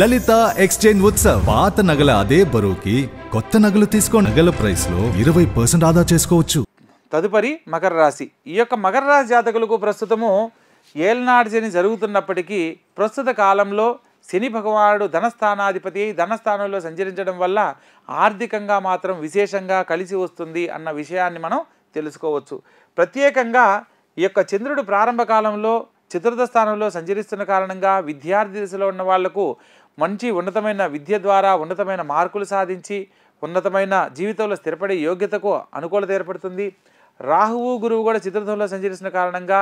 లలిత exchange Utsav పాత నగల అదే బరువుకి కొత్త నగలు తీసుకో నగల ప్రైస్ లో ఇరవై పర్సెంట్ ఆదా చేసుకోవచ్చు తదుపరి మకర రాశి ఈ యొక్క మకర రాశి జాతకులకు ప్రస్తుతము ఏలనాడు జరుగుతున్నప్పటికీ ప్రస్తుత కాలంలో శని భగవానుడు ధనస్థానాధిపతి ధనస్థానంలో సంచరించడం వల్ల ఆర్థికంగా మాత్రం విశేషంగా కలిసి వస్తుంది అన్న విషయాన్ని మనం తెలుసుకోవచ్చు ప్రత్యేకంగా ఈ యొక్క చంద్రుడు ప్రారంభ కాలంలో చతుర్థ స్థానంలో సంచరిస్తున్న కారణంగా విద్యార్థి దశలో ఉన్న వాళ్లకు మంచి ఉన్నతమైన విద్య ద్వారా ఉన్నతమైన మార్కులు సాధించి ఉన్నతమైన జీవితంలో స్థిరపడే యోగ్యతకు అనుకూలత ఏర్పడుతుంది రాహువు గురువు కూడా చతుర్థంలో సంచరిస్తున్న కారణంగా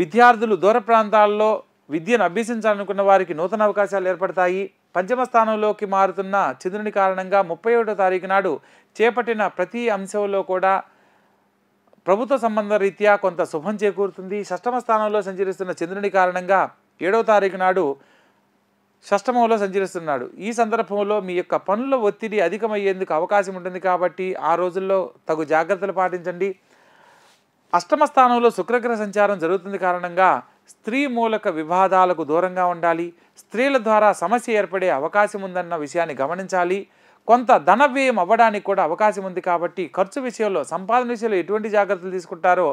విద్యార్థులు దూర ప్రాంతాల్లో విద్యను అభ్యసించాలనుకున్న వారికి నూతన అవకాశాలు ఏర్పడతాయి పంచమ స్థానంలోకి మారుతున్న చంద్రుని కారణంగా ముప్పై ఒకటో తారీఖు నాడు చేపట్టిన ప్రతి అంశంలో కూడా ప్రభుత్వ సంబంధ రీత్యా కొంత శుభం చేకూరుతుంది షష్టమ స్థానంలో సంచరిస్తున్న చంద్రుని కారణంగా ఏడవ తారీఖు నాడు షష్టమంలో సంచరిస్తున్నాడు ఈ సందర్భంలో మీ యొక్క పనుల ఒత్తిడి అధికమయ్యేందుకు అవకాశం ఉంటుంది కాబట్టి ఆ రోజుల్లో తగు జాగ్రత్తలు పాటించండి అష్టమ స్థానంలో శుక్రగ్రహ సంచారం జరుగుతుంది కారణంగా స్త్రీ మూలక వివాదాలకు దూరంగా ఉండాలి స్త్రీల ద్వారా సమస్య ఏర్పడే అవకాశం ఉందన్న విషయాన్ని గమనించాలి కొంత ధన వ్యయం అవ్వడానికి కూడా అవకాశం ఉంది కాబట్టి ఖర్చు విషయంలో సంపాదన విషయంలో ఎటువంటి జాగ్రత్తలు తీసుకుంటారో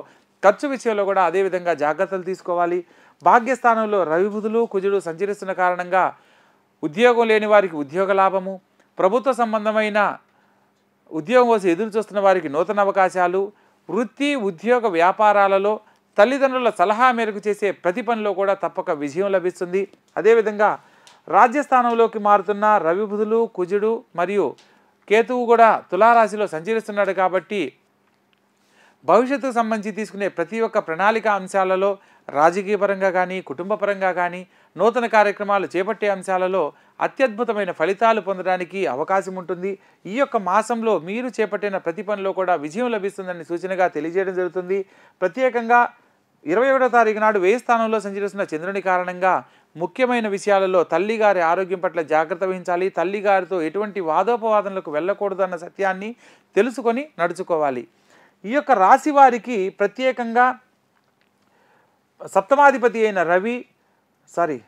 ఖర్చు విషయంలో కూడా అదేవిధంగా జాగ్రత్తలు తీసుకోవాలి భాగ్యస్థానంలో రవిబుధులు కుజుడు సంచరిస్తున్న కారణంగా ఉద్యోగం లేని వారికి ఉద్యోగ లాభము ప్రభుత్వ సంబంధమైన ఉద్యోగం కోసం ఎదురు చూస్తున్న వారికి నూతన అవకాశాలు వృత్తి ఉద్యోగ వ్యాపారాలలో తల్లిదండ్రుల సలహా మేరకు చేసే ప్రతి పనిలో కూడా తప్పక విజయం లభిస్తుంది అదేవిధంగా రాజ్యస్థానంలోకి మారుతున్న రవిబుధులు కుజుడు మరియు కేతువు కూడా తులారాశిలో సంచరిస్తున్నాడు కాబట్టి భవిష్యత్తుకు సంబంధించి తీసుకునే ప్రతి ఒక్క ప్రణాళిక అంశాలలో రాజకీయపరంగా కానీ కుటుంబపరంగా కానీ నూతన కార్యక్రమాలు చేపట్టే అంశాలలో అత్యద్భుతమైన ఫలితాలు పొందడానికి అవకాశం ఉంటుంది ఈ యొక్క మాసంలో మీరు చేపట్టిన ప్రతి పనిలో కూడా విజయం లభిస్తుందని సూచనగా తెలియజేయడం జరుగుతుంది ప్రత్యేకంగా ఇరవై ఒకటో తారీఖు నాడు వేయి స్థానంలో సంచరిస్తున్న చంద్రుని కారణంగా ముఖ్యమైన విషయాలలో తల్లిగారి ఆరోగ్యం పట్ల జాగ్రత్త వహించాలి తల్లిగారితో ఎటువంటి వాదోపవాదనలకు వెళ్ళకూడదు అన్న సత్యాన్ని తెలుసుకొని నడుచుకోవాలి ఈ యొక్క రాశి వారికి ప్రత్యేకంగా సప్తమాధిపతి అయిన రవి సారీ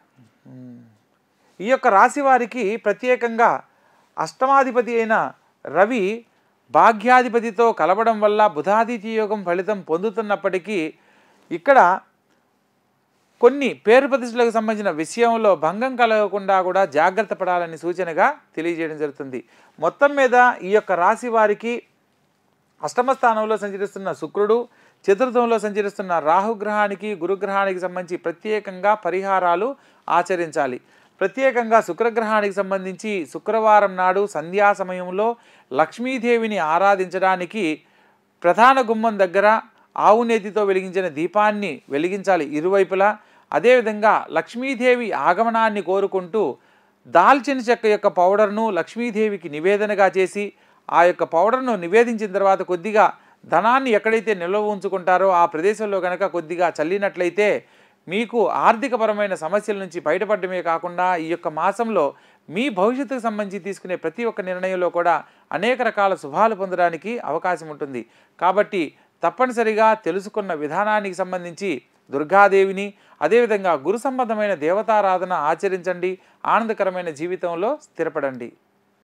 ఈ యొక్క రాశి వారికి ప్రత్యేకంగా అష్టమాధిపతి అయిన రవి భాగ్యాధిపతితో కలవడం వల్ల బుధాదిత్య యోగం ఫలితం పొందుతున్నప్పటికీ ఇక్కడ కొన్ని పేరు ప్రతిష్టలకు సంబంధించిన విషయంలో భంగం కలగకుండా కూడా జాగ్రత్త పడాలని సూచనగా తెలియజేయడం జరుగుతుంది మొత్తం మీద ఈ యొక్క రాశి వారికి అష్టమ స్థానంలో సంచరిస్తున్న శుక్రుడు చతుర్థంలో సంచరిస్తున్న రాహుగ్రహానికి గురుగ్రహానికి సంబంధించి ప్రత్యేకంగా పరిహారాలు ఆచరించాలి ప్రత్యేకంగా శుక్రగ్రహానికి సంబంధించి శుక్రవారం నాడు సంధ్యా సమయంలో లక్ష్మీదేవిని ఆరాధించడానికి ప్రధాన గుమ్మం దగ్గర ఆవునేతితో వెలిగించిన దీపాన్ని వెలిగించాలి ఇరువైపులా అదేవిధంగా లక్ష్మీదేవి ఆగమనాన్ని కోరుకుంటూ దాల్చిన చెక్క యొక్క పౌడర్ను లక్ష్మీదేవికి నివేదనగా చేసి ఆ యొక్క పౌడర్ను నివేదించిన తర్వాత కొద్దిగా ధనాన్ని ఎక్కడైతే నిల్వ ఉంచుకుంటారో ఆ ప్రదేశంలో కనుక కొద్దిగా చల్లినట్లయితే మీకు ఆర్థికపరమైన సమస్యల నుంచి బయటపడమే కాకుండా ఈ యొక్క మాసంలో మీ భవిష్యత్తుకు సంబంధించి తీసుకునే ప్రతి ఒక్క నిర్ణయంలో కూడా అనేక రకాల శుభాలు పొందడానికి అవకాశం ఉంటుంది కాబట్టి తప్పనిసరిగా తెలుసుకున్న విధానానికి సంబంధించి దుర్గాదేవిని అదేవిధంగా గురు సంబంధమైన దేవతారాధన ఆచరించండి ఆనందకరమైన జీవితంలో స్థిరపడండి